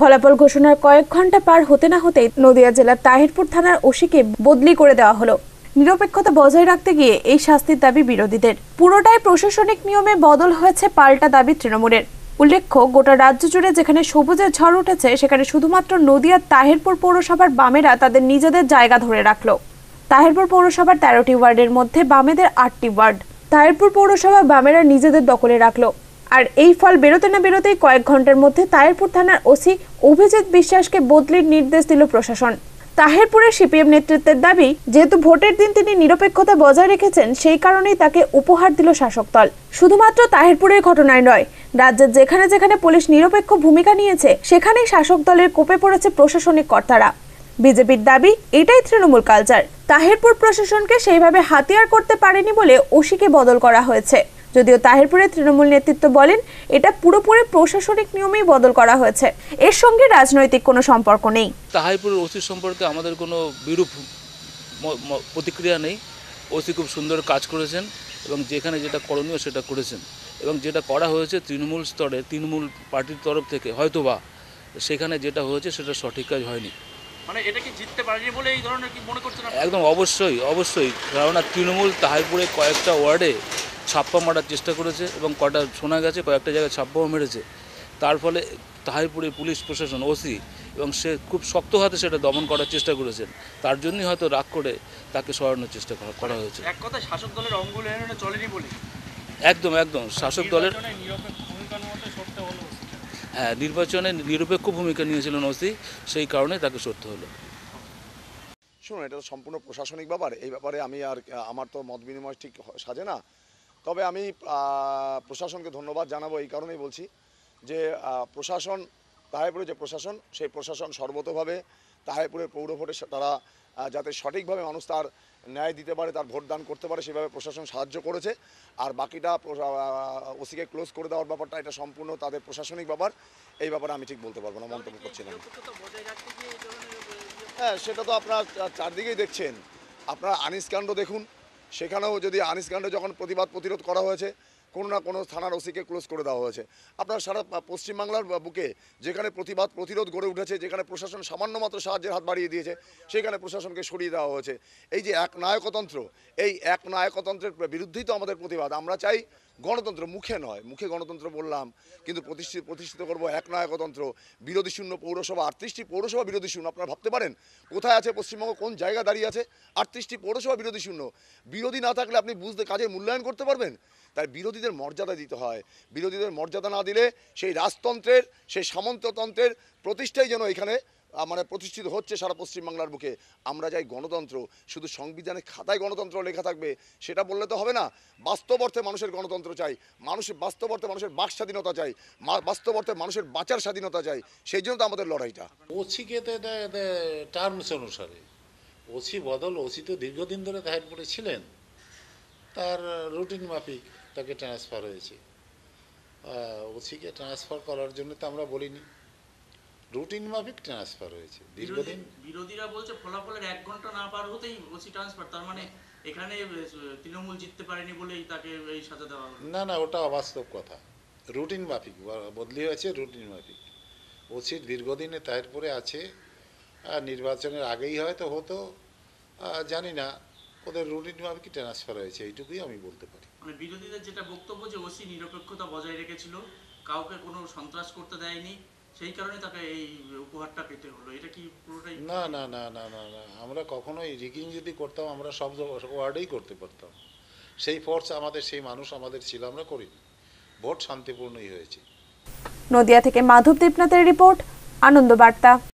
ফলাফল ঘোষণার কয়েক ঘন্টা পার হতে না হতেই নদিয়া জেলার তাহিরপুর থানার ওসিকে বদলি করে দেওয়া হলো নিরপেক্ষতা বজায় রাখতে গিয়ে এই শাস্তির দাবি বিরোধীদের পুরোটাই প্রশাসনিক নিয়মে বদল হয়েছে পাল্টা দাবি তৃণমূলের উল্লেখ্য গোটা রাজ্য জুড়ে যেখানে সবুজের ঝড় উঠেছে সেখানে শুধুমাত্র নদিয়ার তাহিরপুর পৌরসভার বামেরা তাদের নিজেদের জায়গা ধরে রাখল তাহিরপুর পৌরসভার তেরোটি ওয়ার্ডের মধ্যে বামেদের আটটি ওয়ার্ড তাহিরপুর পৌরসভা বামেরা নিজেদের দখলে রাখলো আর এই ফল বেরোতে না বেরোতেই কয়েক ঘন্টার মধ্যে তাহেরপুর থানার ওসি অভিজিৎ বিশ্বাসকে বদলির নির্দেশ দিল প্রশাসন তাহেরপুরে সিপিএম নেতৃত্বের দাবি যেহেতু ভোটের দিন তিনি নিরপেক্ষতা বজায় রেখেছেন সেই কারণেই তাকে উপহার দিল শাসক দল শুধুমাত্র তাহেরপুরের ঘটনায় নয় রাজ্যের যেখানে যেখানে পুলিশ নিরপেক্ষ ভূমিকা নিয়েছে সেখানেই শাসক দলের কোপে পড়েছে প্রশাসনিক কর্তারা বিজেপির দাবি এটাই তৃণমূল কালচার তাহেরপুর প্রশাসনকে সেইভাবে হাতিয়ার করতে পারেনি বলে ওসিকে বদল করা হয়েছে যদিও তাহিরপুরের তৃণমূল নেতৃত্ব বলেন এটা পুরোপুরি প্রশাসনিক নিয়মেই বদল করা হয়েছে এর সঙ্গে রাজনৈতিক কোনো সম্পর্ক নেই তাহিরপুরের ওসি সম্পর্কে আমাদের কোনো বিরূপ প্রতিক্রিয়া নেই ওসি খুব সুন্দর কাজ করেছেন এবং যেখানে যেটা করণীয় সেটা করেছেন এবং যেটা করা হয়েছে তৃণমূল স্তরে তৃণমূল পার্টির তরফ থেকে হয়তোবা সেখানে যেটা হয়েছে সেটা সঠিক কাজ হয়নি মানে জিততে বলে এই ধরনের একদম অবশ্যই অবশ্যই কেননা তৃণমূল তাহিরপুরে কয়েকটা ওয়ার্ডে ছাপ্পা মারার চেষ্টা করেছে এবং কটা শোনা গেছে কয়েকটা জায়গায় ছাপ্পাও মেরেছে তার ফলে তাহিরপুরে পুলিশ প্রশাসন ওসি এবং সে খুব শক্ত হাতে সেটা দমন করার চেষ্টা করেছেন তার জন্যই হয়তো রাগ করে তাকে সরানোর চেষ্টা করা হয়েছে এক কথা শাসক দলের চলেনি বলে একদম একদম শাসক দলের হ্যাঁ নির্বাচনে নিরপেক্ষ ভূমিকা নিয়েছিলেন ওসি সেই কারণে তাকে সরতে হলো শুনুন এটা সম্পূর্ণ প্রশাসনিক ব্যাপার এই ব্যাপারে আমি আর আমার তো মত বিনিময় ঠিক সাজে না তবে আমি প্রশাসনকে ধন্যবাদ জানাবো এই কারণেই বলছি যে প্রশাসন তাহেপুরের যে প্রশাসন সেই প্রশাসন সর্বতভাবে তাহেপুরের পৌর ভোটে তারা যাতে সঠিকভাবে মানুষ তার ন্যায় দিতে পারে তার ভোট দান করতে পারে সেভাবে প্রশাসন সাহায্য করেছে আর বাকিটা ওসিকে ক্লোজ করে দেওয়ার ব্যাপারটা এটা সম্পূর্ণ তাদের প্রশাসনিক ব্যাপার এই ব্যাপারে আমি ঠিক বলতে পারবো না মন্তব্য করছি না হ্যাঁ সেটা তো আপনার চারদিকেই দেখছেন আপনার আনিস কাণ্ড দেখুন সেখানেও যদি আনিস কাণ্ডে যখন প্রতিবাদ প্রতিরোধ করা হয়েছে কোনো না কোনো থানার ওসিকে ক্লোজ করে দেওয়া হয়েছে আপনার সারা পশ্চিমবাংলার বুকে যেখানে প্রতিবাদ প্রতিরোধ গড়ে উঠেছে যেখানে প্রশাসন সামান্য মাত্র সাহায্যের হাত বাড়িয়ে দিয়েছে সেখানে প্রশাসনকে সরিয়ে দেওয়া হয়েছে এই যে এক নায়কতন্ত্র এই এক নায়কতন্ত্রের বিরুদ্ধেই তো আমাদের প্রতিবাদ আমরা চাই গণতন্ত্র মুখে নয় মুখে গণতন্ত্র বললাম কিন্তু প্রতিষ্ঠিত প্রতিষ্ঠিত করবো এক নায়কতন্ত্র বিরোধী শূন্য পৌরসভা আটত্রিশটি পৌরসভা বিরোধী শূন্য আপনারা ভাবতে পারেন কোথায় আছে পশ্চিমবঙ্গ কোন জায়গা দাঁড়িয়ে আছে আটত্রিশটি পৌরসভা বিরোধী শূন্য বিরোধী না থাকলে আপনি বুঝতে কাজের মূল্যায়ন করতে পারবেন তাই বিরোধীদের মর্যাদা দিতে হয় বিরোধীদের মর্যাদা না দিলে সেই রাজতন্ত্রের সেই সামন্ততন্ত্রের প্রতিষ্ঠাই যেন এখানে মানে প্রতিষ্ঠিত হচ্ছে সারা পশ্চিমবাংলার বুকে আমরা যাই গণতন্ত্র শুধু সংবিধানের খাতায় গণতন্ত্র লেখা থাকবে সেটা বললে তো হবে না বাস্তব অর্থে মানুষের গণতন্ত্র চাই মানুষের বাস্তব অর্থে মানুষের বাক স্বাধীনতা চাই বাস্তব অর্থে মানুষের বাঁচার স্বাধীনতা চাই সেই জন্য তো আমাদের লড়াইটা ওসিকে টার্মস অনুসারে ওসি বদল ওসি তো দীর্ঘদিন ধরে ঘায়ের পড়েছিলেন তার রুটিন মাফিক তাকে ট্রান্সফার হয়েছে ওসিকে ট্রান্সফার করার জন্য তো আমরা বলিনি রুটিন মাফিক ট্রান্সফার হয়েছে দীর্ঘদিন বিরোধীরা বলছে ফলাফলের এক ঘন্টা না পার হতেই ওসি ট্রান্সফার তার মানে এখানে তৃণমূল জিততে পারেনি বলেই তাকে এই সাজা দেওয়া না না ওটা অবাস্তব কথা রুটিন মাফিক বদলি হয়েছে রুটিন মাফিক ওসির দীর্ঘদিনে তারপরে আছে নির্বাচনের আগেই হয়তো হতো জানি না ওদের রুটিন কি ট্রান্সফার হয়েছে এইটুকুই আমি বলতে পারি মানে বিরোধীদের যেটা বক্তব্য যে ওসি নিরপেক্ষতা বজায় রেখেছিল কাউকে কোনো সন্ত্রাস করতে দেয়নি সেই কারণে তাকে এই উপহারটা পেতে হলো এটা কি পুরোটাই না না না না না না আমরা কখনোই রিগিং যদি করতাম আমরা সব ওয়ার্ডেই করতে পারতাম সেই ফোর্স আমাদের সেই মানুষ আমাদের ছিল আমরা করিনি ভোট শান্তিপূর্ণই হয়েছে নদিয়া থেকে মাধব দীপনাথের রিপোর্ট আনন্দ বার্তা